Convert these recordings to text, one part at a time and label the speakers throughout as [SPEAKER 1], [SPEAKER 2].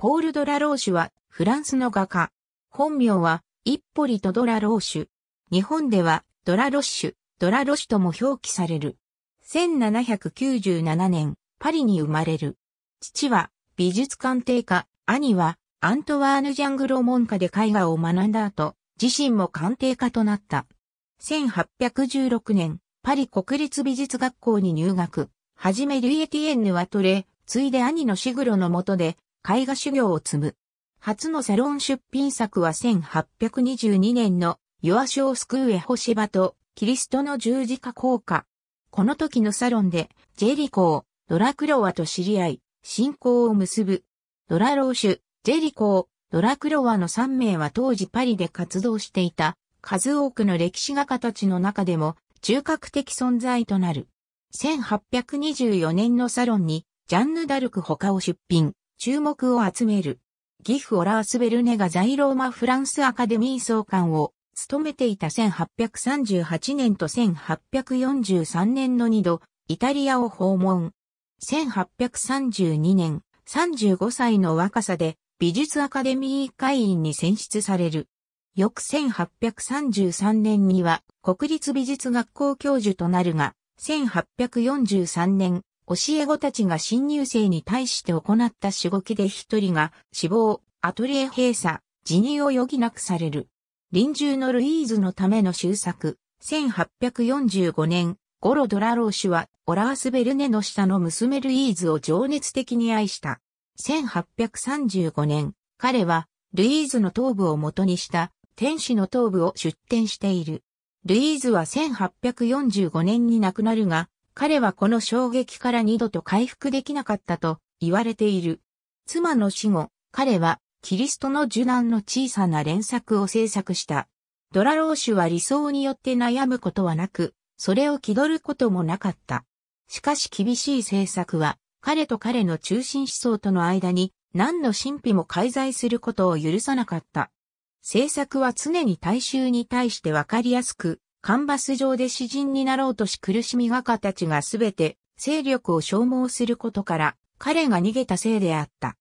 [SPEAKER 1] ポール・ドラローシュはフランスの画家。本名はイッポリとドラローシュ。日本ではドラロッシュ、ドラロシュとも表記される。1797年、パリに生まれる。父は美術鑑定家、兄はアントワーヌ・ジャングロ門下で絵画を学んだ後、自身も鑑定家となった。1816年、パリ国立美術学校に入学。はじめルイエティエンヌはトレ、ついで兄のシグロの下で絵画修行を積む。初のサロン出品作は1822年のヨアショースクーエ星場とキリストの十字架効果。この時のサロンでジェリコー、ドラクロワと知り合い、信仰を結ぶ。ドラローシュ、ジェリコー、ドラクロワの3名は当時パリで活動していた数多くの歴史画家たちの中でも中核的存在となる。1824年のサロンにジャンヌ・ダルク他を出品。注目を集める。ギフ・オラース・ベルネが在ローマ・フランスアカデミー総監を務めていた1838年と1843年の2度、イタリアを訪問。1832年、35歳の若さで美術アカデミー会員に選出される。翌1833年には国立美術学校教授となるが、1843年、教え子たちが新入生に対して行ったしごきで一人が死亡、アトリエ閉鎖、辞任を余儀なくされる。臨終のルイーズのための修作、1845年、ゴロ・ドラロー氏は、オラース・ベルネの下の娘ルイーズを情熱的に愛した。1835年、彼は、ルイーズの頭部を元にした、天使の頭部を出展している。ルイーズは1845年に亡くなるが、彼はこの衝撃から二度と回復できなかったと言われている。妻の死後、彼はキリストの受難の小さな連作を制作した。ドラローシュは理想によって悩むことはなく、それを気取ることもなかった。しかし厳しい政策は、彼と彼の中心思想との間に何の神秘も介在することを許さなかった。政策は常に大衆に対してわかりやすく、カンバス上で詩人になろうとし苦しみ画家たちがすべて勢力を消耗することから彼が逃げたせいであった。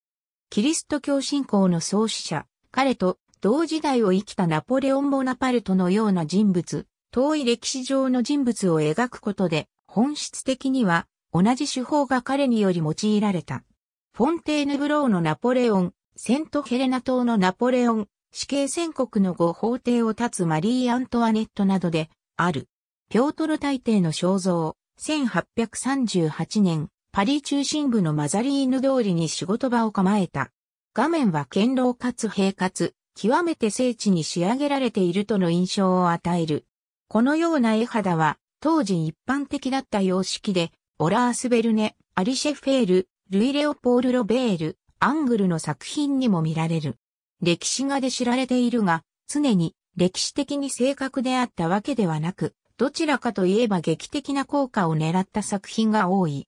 [SPEAKER 1] キリスト教信仰の創始者、彼と同時代を生きたナポレオン・ボナパルトのような人物、遠い歴史上の人物を描くことで本質的には同じ手法が彼により用いられた。フォンテーヌブローのナポレオン、セントヘレナ島のナポレオン、死刑宣告の後法廷を立つマリー・アントワネットなどで、ある。ピョートル大帝の肖像、1838年、パリ中心部のマザリーヌ通りに仕事場を構えた。画面は堅牢かつ平滑、極めて精緻に仕上げられているとの印象を与える。このような絵肌は、当時一般的だった様式で、オラース・ベルネ、アリシェ・フェール、ルイ・レオポール・ロベール、アングルの作品にも見られる。歴史画で知られているが、常に歴史的に正確であったわけではなく、どちらかといえば劇的な効果を狙った作品が多い。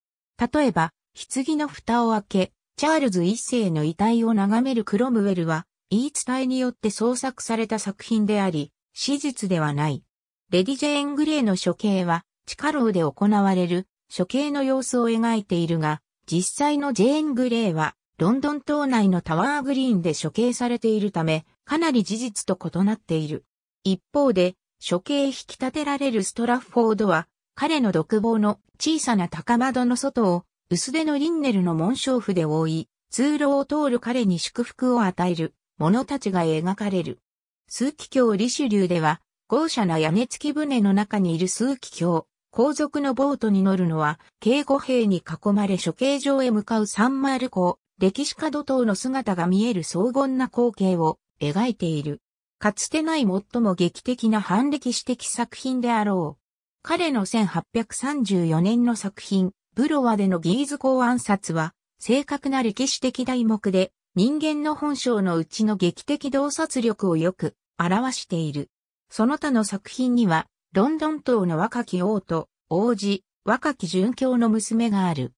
[SPEAKER 1] 例えば、棺の蓋を開け、チャールズ一世の遺体を眺めるクロムウェルは、言い伝えによって創作された作品であり、史実ではない。レディ・ジェーン・グレーの処刑は、地下牢で行われる処刑の様子を描いているが、実際のジェーン・グレーは、ロンドン島内のタワーグリーンで処刑されているため、かなり事実と異なっている。一方で、処刑引き立てられるストラッフォードは、彼の独房の小さな高窓の外を、薄手のリンネルの紋章符で覆い、通路を通る彼に祝福を与える者たちが描かれる。数奇鏡リシュリューでは、豪奢な屋根付き船の中にいる数奇鏡、皇族のボートに乗るのは、警護兵に囲まれ処刑場へ向かうサンマルコ歴史家土涛の姿が見える荘厳な光景を描いている。かつてない最も劇的な反歴史的作品であろう。彼の1834年の作品、ブロワでのギーズ公暗殺は、正確な歴史的題目で、人間の本性のうちの劇的洞察力をよく表している。その他の作品には、ロンドン島の若き王と王子、若き殉教の娘がある。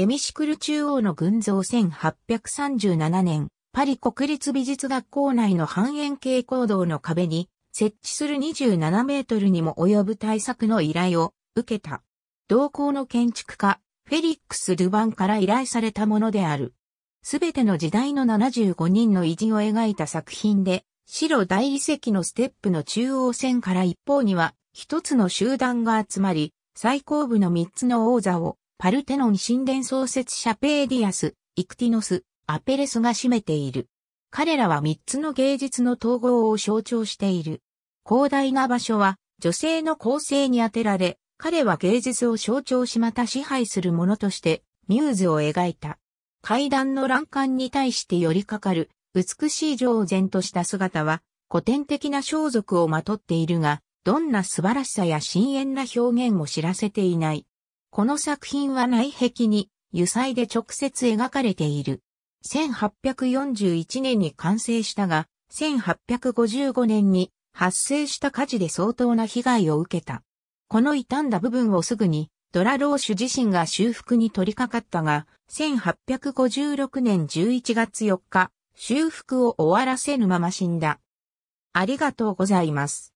[SPEAKER 1] エミシクル中央の群像1837年、パリ国立美術学校内の半円形行動の壁に設置する27メートルにも及ぶ対策の依頼を受けた。同校の建築家、フェリックス・ルバンから依頼されたものである。すべての時代の75人の偉人を描いた作品で、白大理石のステップの中央線から一方には、一つの集団が集まり、最後部の三つの王座をパルテノン神殿創設者ペーディアス、イクティノス、アペレスが占めている。彼らは三つの芸術の統合を象徴している。広大な場所は女性の構成に当てられ、彼は芸術を象徴しまた支配するものとしてミューズを描いた。階段の欄干に対して寄りかかる美しい上然とした姿は古典的な装束をまとっているが、どんな素晴らしさや深遠な表現も知らせていない。この作品は内壁に油彩で直接描かれている。1841年に完成したが、1855年に発生した火事で相当な被害を受けた。この傷んだ部分をすぐにドラローシュ自身が修復に取り掛かったが、1856年11月4日、修復を終わらせぬまま死んだ。ありがとうございます。